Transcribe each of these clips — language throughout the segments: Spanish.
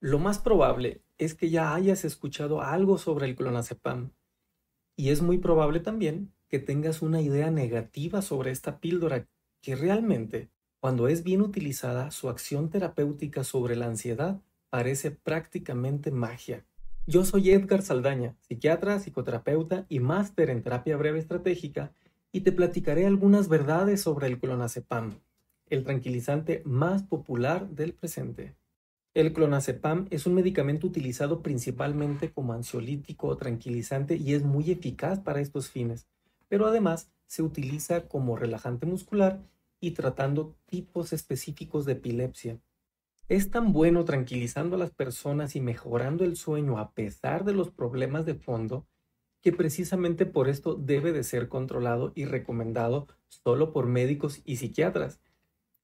Lo más probable es que ya hayas escuchado algo sobre el clonazepam y es muy probable también que tengas una idea negativa sobre esta píldora que realmente, cuando es bien utilizada, su acción terapéutica sobre la ansiedad parece prácticamente magia. Yo soy Edgar Saldaña, psiquiatra, psicoterapeuta y máster en terapia breve estratégica, y te platicaré algunas verdades sobre el clonazepam, el tranquilizante más popular del presente. El clonazepam es un medicamento utilizado principalmente como ansiolítico o tranquilizante y es muy eficaz para estos fines, pero además se utiliza como relajante muscular y tratando tipos específicos de epilepsia. Es tan bueno tranquilizando a las personas y mejorando el sueño a pesar de los problemas de fondo que precisamente por esto debe de ser controlado y recomendado solo por médicos y psiquiatras,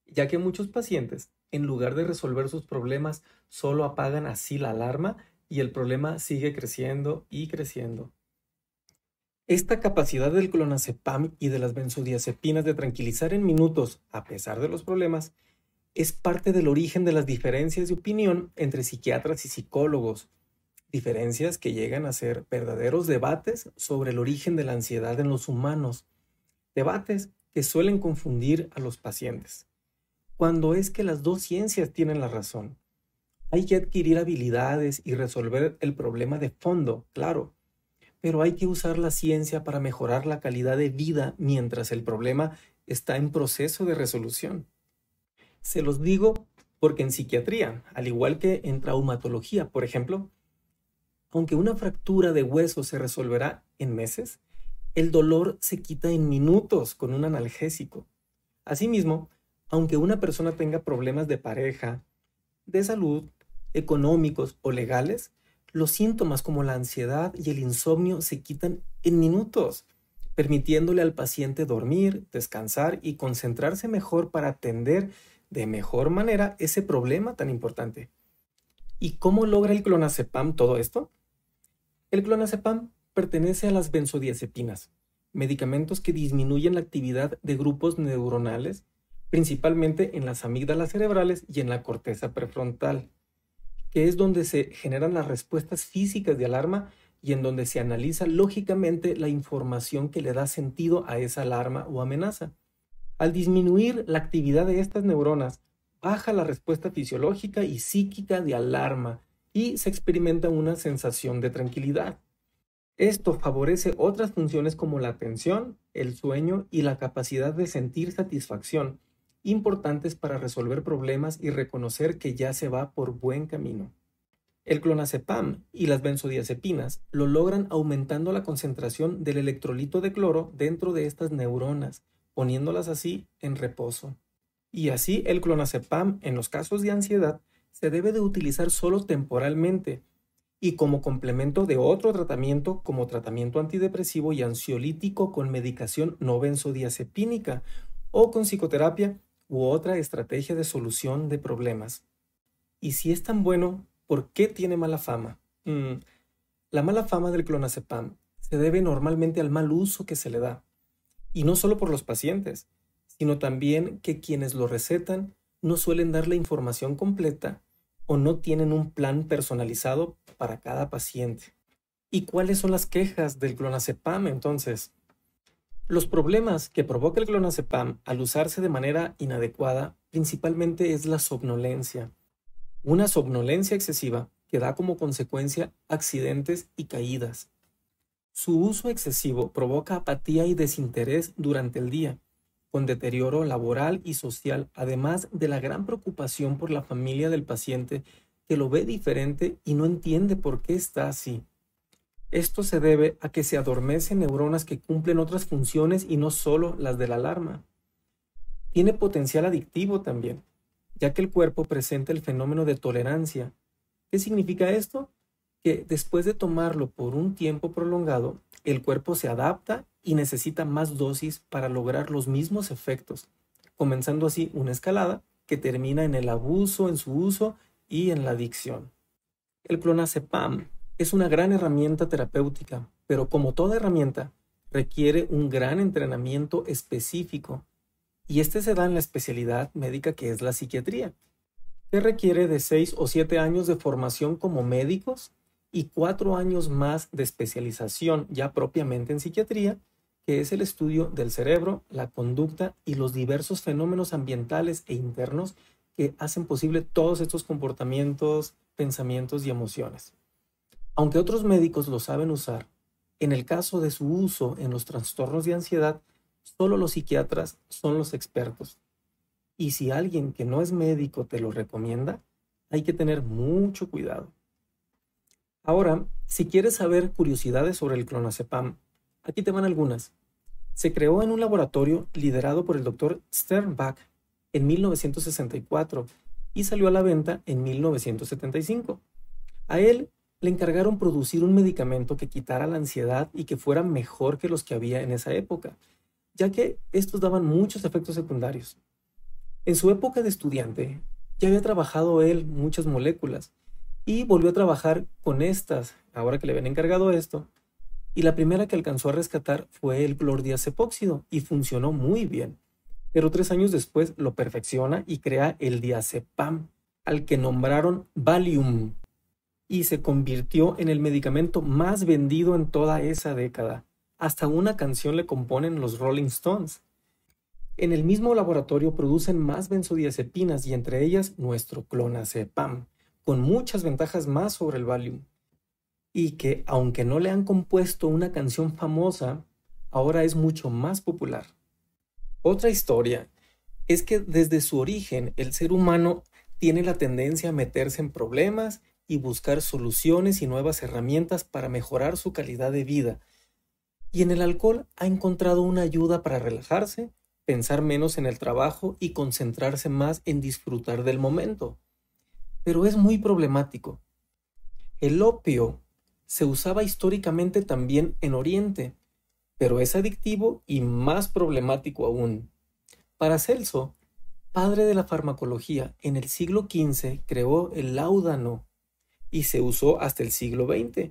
ya que muchos pacientes en lugar de resolver sus problemas, solo apagan así la alarma y el problema sigue creciendo y creciendo. Esta capacidad del clonazepam y de las benzodiazepinas de tranquilizar en minutos, a pesar de los problemas, es parte del origen de las diferencias de opinión entre psiquiatras y psicólogos, diferencias que llegan a ser verdaderos debates sobre el origen de la ansiedad en los humanos, debates que suelen confundir a los pacientes cuando es que las dos ciencias tienen la razón. Hay que adquirir habilidades y resolver el problema de fondo, claro, pero hay que usar la ciencia para mejorar la calidad de vida mientras el problema está en proceso de resolución. Se los digo porque en psiquiatría, al igual que en traumatología, por ejemplo, aunque una fractura de hueso se resolverá en meses, el dolor se quita en minutos con un analgésico. Asimismo, aunque una persona tenga problemas de pareja, de salud, económicos o legales, los síntomas como la ansiedad y el insomnio se quitan en minutos, permitiéndole al paciente dormir, descansar y concentrarse mejor para atender de mejor manera ese problema tan importante. ¿Y cómo logra el clonazepam todo esto? El clonazepam pertenece a las benzodiazepinas, medicamentos que disminuyen la actividad de grupos neuronales principalmente en las amígdalas cerebrales y en la corteza prefrontal, que es donde se generan las respuestas físicas de alarma y en donde se analiza lógicamente la información que le da sentido a esa alarma o amenaza. Al disminuir la actividad de estas neuronas, baja la respuesta fisiológica y psíquica de alarma y se experimenta una sensación de tranquilidad. Esto favorece otras funciones como la atención, el sueño y la capacidad de sentir satisfacción, importantes para resolver problemas y reconocer que ya se va por buen camino. El clonazepam y las benzodiazepinas lo logran aumentando la concentración del electrolito de cloro dentro de estas neuronas, poniéndolas así en reposo. Y así el clonazepam en los casos de ansiedad se debe de utilizar solo temporalmente y como complemento de otro tratamiento como tratamiento antidepresivo y ansiolítico con medicación no benzodiazepínica o con psicoterapia u otra estrategia de solución de problemas. Y si es tan bueno, ¿por qué tiene mala fama? Mm, la mala fama del clonazepam se debe normalmente al mal uso que se le da, y no solo por los pacientes, sino también que quienes lo recetan no suelen dar la información completa o no tienen un plan personalizado para cada paciente. ¿Y cuáles son las quejas del clonazepam entonces? Los problemas que provoca el clonazepam al usarse de manera inadecuada principalmente es la somnolencia. Una somnolencia excesiva que da como consecuencia accidentes y caídas. Su uso excesivo provoca apatía y desinterés durante el día, con deterioro laboral y social, además de la gran preocupación por la familia del paciente que lo ve diferente y no entiende por qué está así. Esto se debe a que se adormecen neuronas que cumplen otras funciones y no solo las de la alarma. Tiene potencial adictivo también, ya que el cuerpo presenta el fenómeno de tolerancia. ¿Qué significa esto? Que después de tomarlo por un tiempo prolongado, el cuerpo se adapta y necesita más dosis para lograr los mismos efectos, comenzando así una escalada que termina en el abuso, en su uso y en la adicción. El clonazepam es una gran herramienta terapéutica, pero como toda herramienta, requiere un gran entrenamiento específico, y este se da en la especialidad médica que es la psiquiatría, que requiere de seis o siete años de formación como médicos y cuatro años más de especialización ya propiamente en psiquiatría, que es el estudio del cerebro, la conducta y los diversos fenómenos ambientales e internos que hacen posible todos estos comportamientos, pensamientos y emociones. Aunque otros médicos lo saben usar, en el caso de su uso en los trastornos de ansiedad, solo los psiquiatras son los expertos. Y si alguien que no es médico te lo recomienda, hay que tener mucho cuidado. Ahora, si quieres saber curiosidades sobre el clonazepam, aquí te van algunas. Se creó en un laboratorio liderado por el doctor Sternbach en 1964 y salió a la venta en 1975. A él le encargaron producir un medicamento que quitara la ansiedad y que fuera mejor que los que había en esa época, ya que estos daban muchos efectos secundarios. En su época de estudiante, ya había trabajado él muchas moléculas y volvió a trabajar con estas, ahora que le habían encargado esto, y la primera que alcanzó a rescatar fue el clordiazepóxido y funcionó muy bien. Pero tres años después lo perfecciona y crea el diazepam, al que nombraron Valium, y se convirtió en el medicamento más vendido en toda esa década. Hasta una canción le componen los Rolling Stones. En el mismo laboratorio producen más benzodiazepinas y entre ellas nuestro clonazepam, con muchas ventajas más sobre el Valium. Y que, aunque no le han compuesto una canción famosa, ahora es mucho más popular. Otra historia es que desde su origen el ser humano tiene la tendencia a meterse en problemas y buscar soluciones y nuevas herramientas para mejorar su calidad de vida. Y en el alcohol ha encontrado una ayuda para relajarse, pensar menos en el trabajo y concentrarse más en disfrutar del momento. Pero es muy problemático. El opio se usaba históricamente también en Oriente, pero es adictivo y más problemático aún. para celso padre de la farmacología, en el siglo XV creó el laudano y se usó hasta el siglo XX.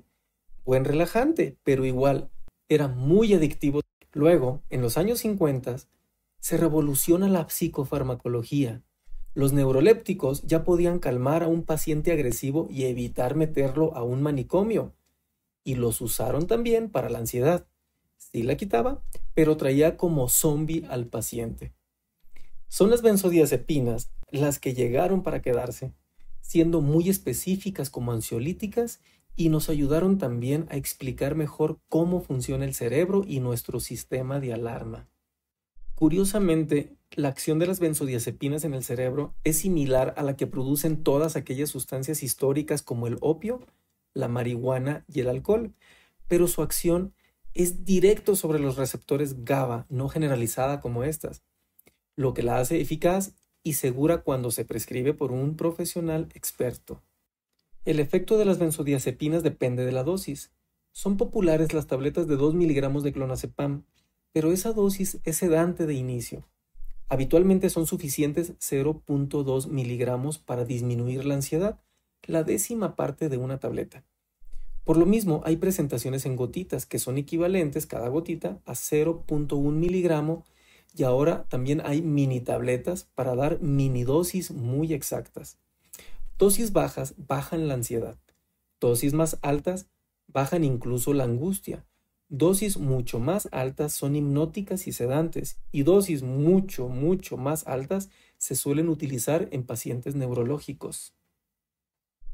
Buen relajante, pero igual era muy adictivo. Luego, en los años 50, se revoluciona la psicofarmacología. Los neurolépticos ya podían calmar a un paciente agresivo y evitar meterlo a un manicomio. Y los usaron también para la ansiedad. Sí la quitaba, pero traía como zombie al paciente. Son las benzodiazepinas las que llegaron para quedarse siendo muy específicas como ansiolíticas y nos ayudaron también a explicar mejor cómo funciona el cerebro y nuestro sistema de alarma. Curiosamente, la acción de las benzodiazepinas en el cerebro es similar a la que producen todas aquellas sustancias históricas como el opio, la marihuana y el alcohol, pero su acción es directo sobre los receptores GABA, no generalizada como estas, lo que la hace eficaz y segura cuando se prescribe por un profesional experto. El efecto de las benzodiazepinas depende de la dosis. Son populares las tabletas de 2 miligramos de clonazepam, pero esa dosis es sedante de inicio. Habitualmente son suficientes 0.2 miligramos para disminuir la ansiedad, la décima parte de una tableta. Por lo mismo, hay presentaciones en gotitas que son equivalentes cada gotita a 0.1 miligramo y ahora también hay mini tabletas para dar mini dosis muy exactas. Dosis bajas bajan la ansiedad. Dosis más altas bajan incluso la angustia. Dosis mucho más altas son hipnóticas y sedantes. Y dosis mucho, mucho más altas se suelen utilizar en pacientes neurológicos.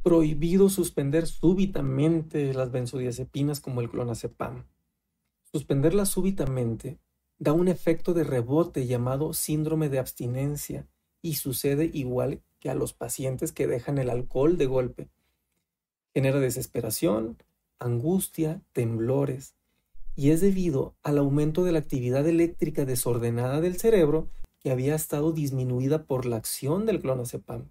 Prohibido suspender súbitamente las benzodiazepinas como el clonazepam. Suspenderlas súbitamente da un efecto de rebote llamado síndrome de abstinencia y sucede igual que a los pacientes que dejan el alcohol de golpe. Genera desesperación, angustia, temblores, y es debido al aumento de la actividad eléctrica desordenada del cerebro que había estado disminuida por la acción del clonazepam.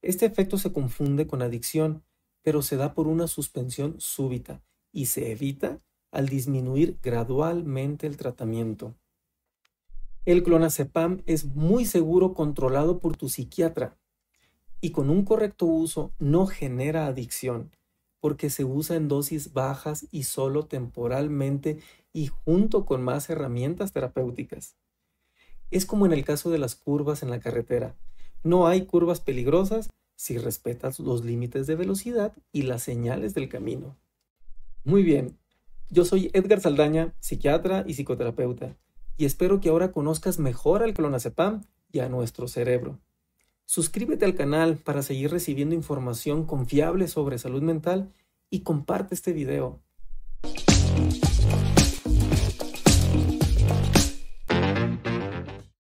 Este efecto se confunde con adicción, pero se da por una suspensión súbita y se evita al disminuir gradualmente el tratamiento. El clonazepam es muy seguro controlado por tu psiquiatra y con un correcto uso no genera adicción porque se usa en dosis bajas y solo temporalmente y junto con más herramientas terapéuticas. Es como en el caso de las curvas en la carretera. No hay curvas peligrosas si respetas los límites de velocidad y las señales del camino. Muy bien, yo soy Edgar Saldaña, psiquiatra y psicoterapeuta, y espero que ahora conozcas mejor al clonazepam y a nuestro cerebro. Suscríbete al canal para seguir recibiendo información confiable sobre salud mental y comparte este video.